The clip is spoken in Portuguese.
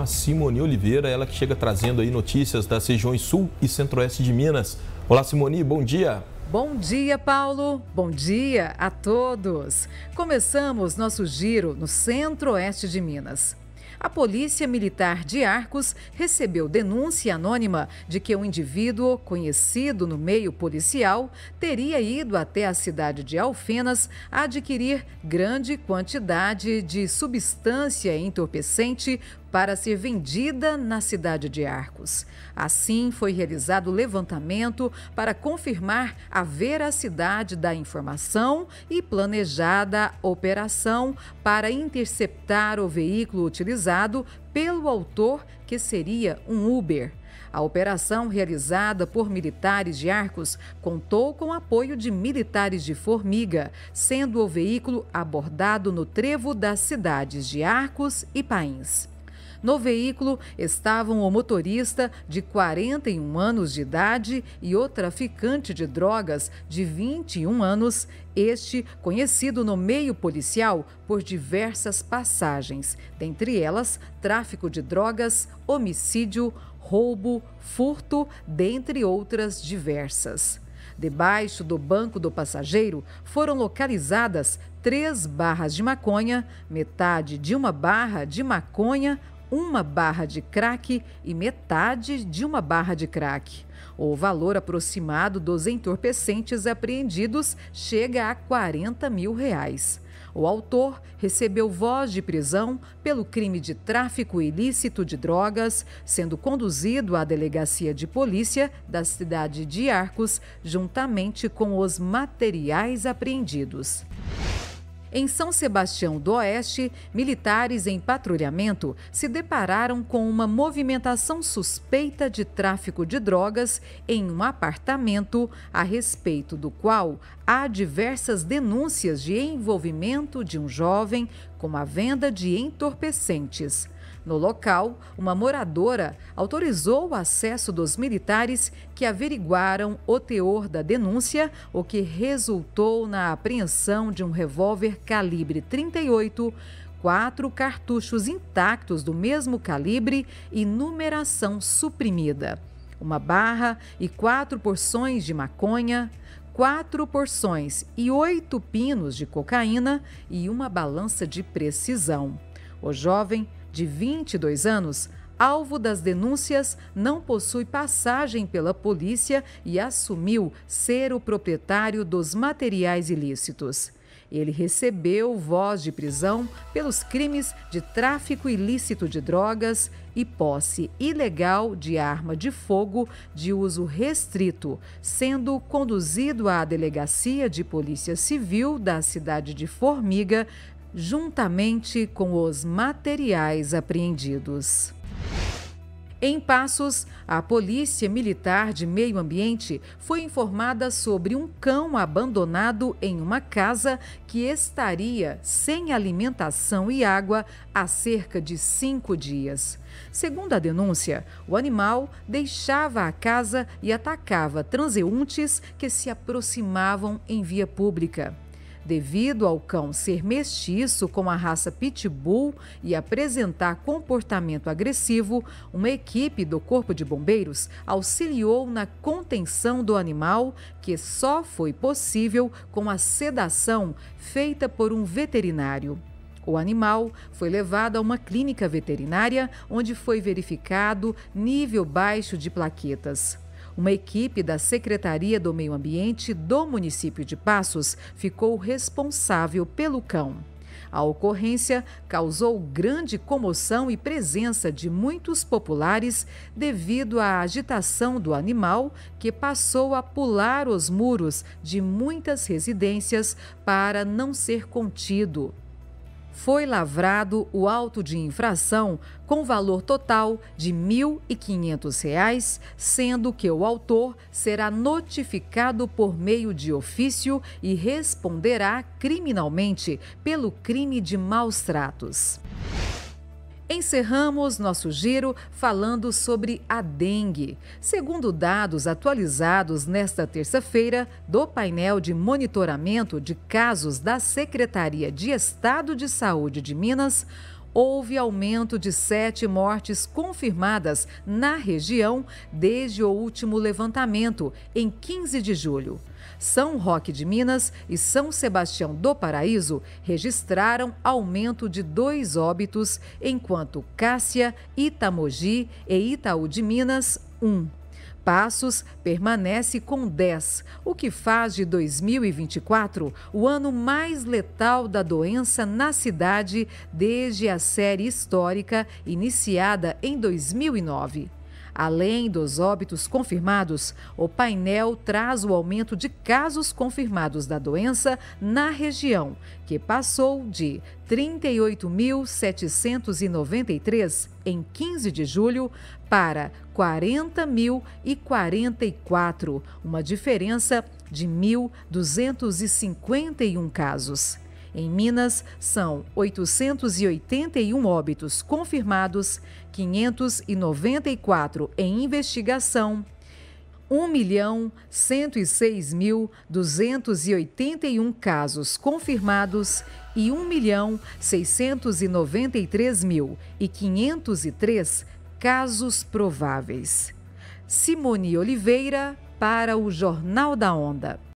a Simone Oliveira, ela que chega trazendo aí notícias das regiões sul e centro-oeste de Minas. Olá, Simone, bom dia. Bom dia, Paulo. Bom dia a todos. Começamos nosso giro no centro-oeste de Minas a Polícia Militar de Arcos recebeu denúncia anônima de que um indivíduo conhecido no meio policial teria ido até a cidade de Alfenas adquirir grande quantidade de substância entorpecente para ser vendida na cidade de Arcos. Assim, foi realizado o levantamento para confirmar a veracidade da informação e planejada operação para interceptar o veículo utilizado pelo autor, que seria um Uber. A operação realizada por militares de Arcos contou com apoio de militares de Formiga, sendo o veículo abordado no trevo das cidades de Arcos e Pains. No veículo estavam o motorista de 41 anos de idade e o traficante de drogas de 21 anos, este conhecido no meio policial por diversas passagens, dentre elas tráfico de drogas, homicídio, roubo, furto, dentre outras diversas. Debaixo do banco do passageiro foram localizadas três barras de maconha, metade de uma barra de maconha, uma barra de crack e metade de uma barra de crack. O valor aproximado dos entorpecentes apreendidos chega a 40 mil reais. O autor recebeu voz de prisão pelo crime de tráfico ilícito de drogas, sendo conduzido à delegacia de polícia da cidade de Arcos, juntamente com os materiais apreendidos. Em São Sebastião do Oeste, militares em patrulhamento se depararam com uma movimentação suspeita de tráfico de drogas em um apartamento, a respeito do qual há diversas denúncias de envolvimento de um jovem com a venda de entorpecentes. No local, uma moradora autorizou o acesso dos militares que averiguaram o teor da denúncia, o que resultou na apreensão de um revólver calibre 38 quatro cartuchos intactos do mesmo calibre e numeração suprimida, uma barra e quatro porções de maconha, quatro porções e oito pinos de cocaína e uma balança de precisão. O jovem de 22 anos, alvo das denúncias, não possui passagem pela polícia e assumiu ser o proprietário dos materiais ilícitos. Ele recebeu voz de prisão pelos crimes de tráfico ilícito de drogas e posse ilegal de arma de fogo de uso restrito, sendo conduzido à delegacia de Polícia Civil da cidade de Formiga, juntamente com os materiais apreendidos. Em Passos, a Polícia Militar de Meio Ambiente foi informada sobre um cão abandonado em uma casa que estaria sem alimentação e água há cerca de cinco dias. Segundo a denúncia, o animal deixava a casa e atacava transeuntes que se aproximavam em via pública. Devido ao cão ser mestiço com a raça Pitbull e apresentar comportamento agressivo, uma equipe do Corpo de Bombeiros auxiliou na contenção do animal, que só foi possível com a sedação feita por um veterinário. O animal foi levado a uma clínica veterinária onde foi verificado nível baixo de plaquetas. Uma equipe da Secretaria do Meio Ambiente do município de Passos ficou responsável pelo cão. A ocorrência causou grande comoção e presença de muitos populares devido à agitação do animal que passou a pular os muros de muitas residências para não ser contido foi lavrado o auto de infração com valor total de R$ 1.500, sendo que o autor será notificado por meio de ofício e responderá criminalmente pelo crime de maus tratos. Encerramos nosso giro falando sobre a dengue. Segundo dados atualizados nesta terça-feira do painel de monitoramento de casos da Secretaria de Estado de Saúde de Minas, houve aumento de sete mortes confirmadas na região desde o último levantamento, em 15 de julho. São Roque de Minas e São Sebastião do Paraíso registraram aumento de dois óbitos, enquanto Cássia, Itamogi e Itaú de Minas, um. Passos permanece com 10, o que faz de 2024 o ano mais letal da doença na cidade desde a série histórica iniciada em 2009. Além dos óbitos confirmados, o painel traz o aumento de casos confirmados da doença na região, que passou de 38.793 em 15 de julho para 40.044, uma diferença de 1.251 casos. Em Minas, são 881 óbitos confirmados, 594 em investigação 1.106.281 casos confirmados e 1.693.503 casos prováveis. Simone Oliveira para o Jornal da Onda.